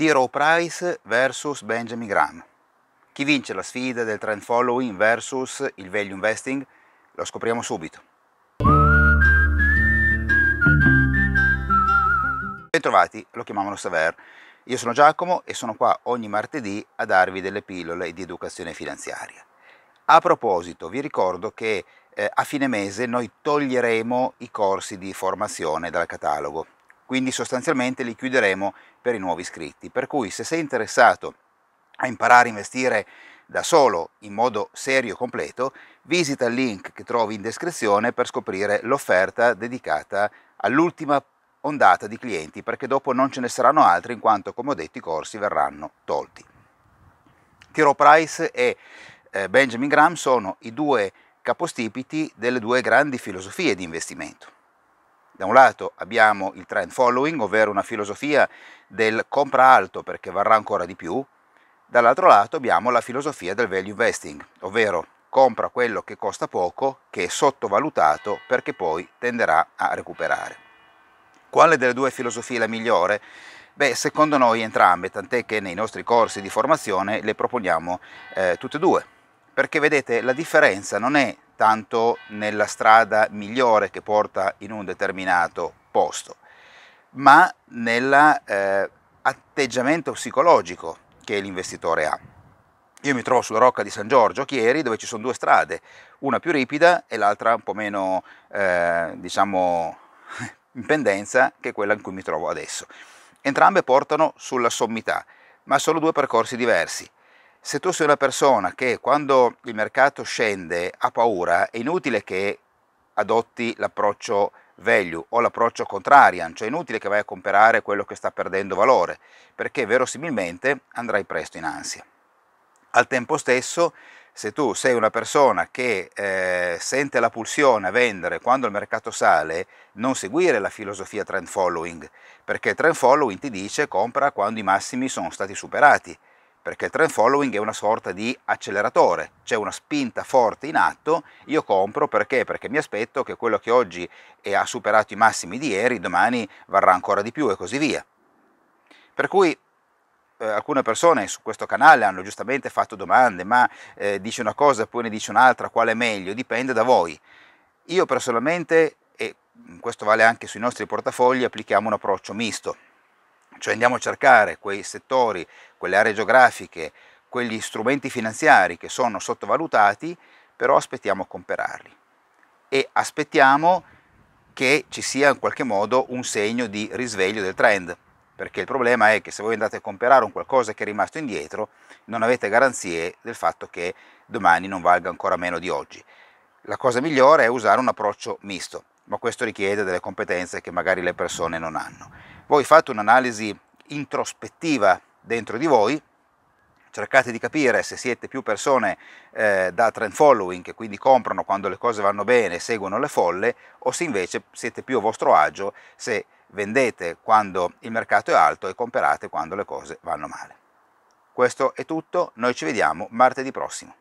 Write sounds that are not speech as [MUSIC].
Tiro Price vs Benjamin Graham. Chi vince la sfida del trend following versus il value investing? Lo scopriamo subito. Bentrovati, lo chiamavano Saver. Io sono Giacomo e sono qua ogni martedì a darvi delle pillole di educazione finanziaria. A proposito, vi ricordo che eh, a fine mese noi toglieremo i corsi di formazione dal catalogo quindi sostanzialmente li chiuderemo per i nuovi iscritti. Per cui se sei interessato a imparare a investire da solo in modo serio e completo, visita il link che trovi in descrizione per scoprire l'offerta dedicata all'ultima ondata di clienti perché dopo non ce ne saranno altri in quanto come ho detto i corsi verranno tolti. Tiro Price e eh, Benjamin Graham sono i due capostipiti delle due grandi filosofie di investimento. Da un lato abbiamo il trend following, ovvero una filosofia del compra alto perché varrà ancora di più, dall'altro lato abbiamo la filosofia del value investing, ovvero compra quello che costa poco, che è sottovalutato perché poi tenderà a recuperare. Quale delle due filosofie è la migliore? Beh, secondo noi entrambe, tant'è che nei nostri corsi di formazione le proponiamo eh, tutte e due. Perché vedete, la differenza non è tanto nella strada migliore che porta in un determinato posto, ma nell'atteggiamento eh, psicologico che l'investitore ha. Io mi trovo sulla rocca di San Giorgio Chieri dove ci sono due strade, una più ripida e l'altra un po' meno, eh, diciamo, [LAUGHS] in pendenza che quella in cui mi trovo adesso. Entrambe portano sulla sommità, ma sono due percorsi diversi. Se tu sei una persona che quando il mercato scende ha paura, è inutile che adotti l'approccio value o l'approccio contrarian, cioè è inutile che vai a comprare quello che sta perdendo valore, perché verosimilmente andrai presto in ansia. Al tempo stesso, se tu sei una persona che eh, sente la pulsione a vendere quando il mercato sale, non seguire la filosofia trend following, perché trend following ti dice compra quando i massimi sono stati superati perché il trend following è una sorta di acceleratore, c'è una spinta forte in atto, io compro perché? Perché mi aspetto che quello che oggi ha superato i massimi di ieri, domani varrà ancora di più e così via. Per cui eh, alcune persone su questo canale hanno giustamente fatto domande, ma eh, dice una cosa e poi ne dice un'altra, quale è meglio? Dipende da voi. Io personalmente, e questo vale anche sui nostri portafogli, applichiamo un approccio misto cioè andiamo a cercare quei settori, quelle aree geografiche, quegli strumenti finanziari che sono sottovalutati, però aspettiamo a comprarli e aspettiamo che ci sia in qualche modo un segno di risveglio del trend, perché il problema è che se voi andate a comprare un qualcosa che è rimasto indietro, non avete garanzie del fatto che domani non valga ancora meno di oggi. La cosa migliore è usare un approccio misto, ma questo richiede delle competenze che magari le persone non hanno. Voi fate un'analisi introspettiva dentro di voi, cercate di capire se siete più persone eh, da trend following che quindi comprano quando le cose vanno bene e seguono le folle o se invece siete più a vostro agio se vendete quando il mercato è alto e comprate quando le cose vanno male. Questo è tutto, noi ci vediamo martedì prossimo.